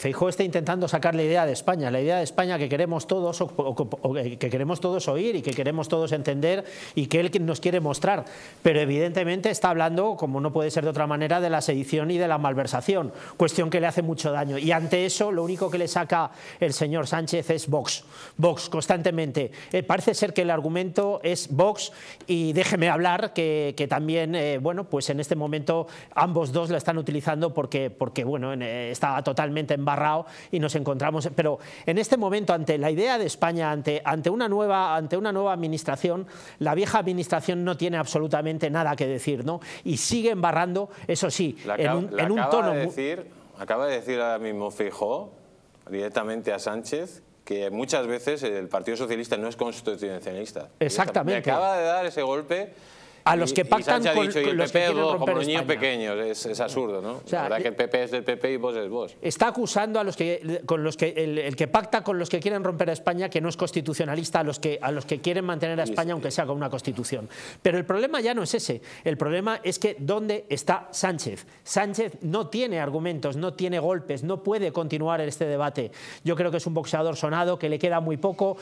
Feijóo está intentando sacar la idea de España, la idea de España que queremos todos, o, que queremos todos oír y que queremos todos entender y que él nos quiere mostrar. Pero evidentemente está hablando, como no puede ser de otra manera, de la sedición y de la malversación, cuestión que le hace mucho daño. Y ante eso lo único que le saca el señor Sánchez es Vox, Vox constantemente. Eh, parece ser que el argumento es Vox y déjeme hablar que, también, eh, bueno, pues en este momento ambos dos la están utilizando porque, porque bueno, estaba eh, está totalmente en y nos encontramos. Pero en este momento, ante la idea de España, ante, ante, una, nueva, ante una nueva administración, la vieja administración no tiene absolutamente nada que decir, ¿no? Y sigue embarrando, eso sí, en un, acaba tono. De decir, acaba de decir ahora mismo Fijó directamente a Sánchez que muchas veces el Partido Socialista no es constitucionalista. Exactamente. acaba de dar ese golpe a los que pactan con, los como niños pequeños, es, absurdo, ¿no? la verdad que eh, el PP es del PP y vos es vos. Está acusando a los que, con los que el, que pacta con los que quieren romper a España que no es constitucionalista a los que, a los que quieren mantener a España aunque sea con una constitución. Pero el problema ya no es ese. El problema es que ¿dónde está Sánchez? Sánchez no tiene argumentos, no tiene golpes, no puede continuar este debate. Yo creo que es un boxeador sonado que le queda muy poco.